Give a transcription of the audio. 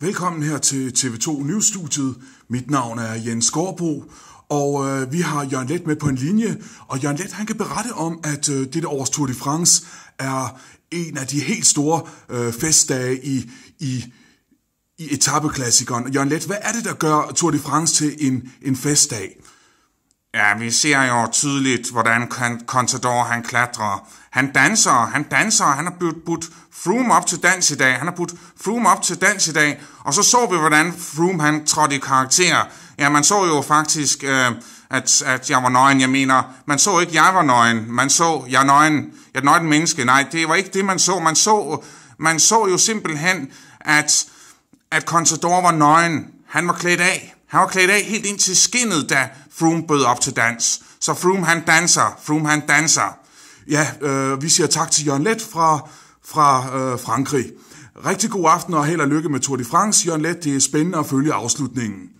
Velkommen her til TV2 news Mit navn er Jens Gårdbo, og øh, vi har Jørgen Let med på en linje. Og Jørgen Let, han kan berette om, at øh, dette års Tour de France er en af de helt store øh, festdage i, i, i etappeklassikeren. Jørgen Let, hvad er det, der gør Tour de France til en, en festdag? Ja, vi ser jo tydeligt, hvordan Contador han klatrer. Han danser, han danser, han har budt, Froome op til dans i dag. Han har budt Froome op til dans i dag. Og så så vi, hvordan Froome han trådte i karakter. Ja, man så jo faktisk, øh, at, at jeg var nøgen. Jeg mener, man så ikke, jeg var nøgen. Man så, jeg er nøgen. Jeg er nøgen menneske. Nej, det var ikke det, man så. Man så, man så jo simpelthen, at, at Contador var nøgen. Han var klædt af. Han var klædt af helt ind til skinnet, da Froome bød op til dans. Så Froome han danser, Froome han danser. Ja, øh, vi siger tak til Jørgen Let fra, fra øh, Frankrig. Rigtig god aften og held og lykke med Tour de France. Jørgen Let, det er spændende at følge afslutningen.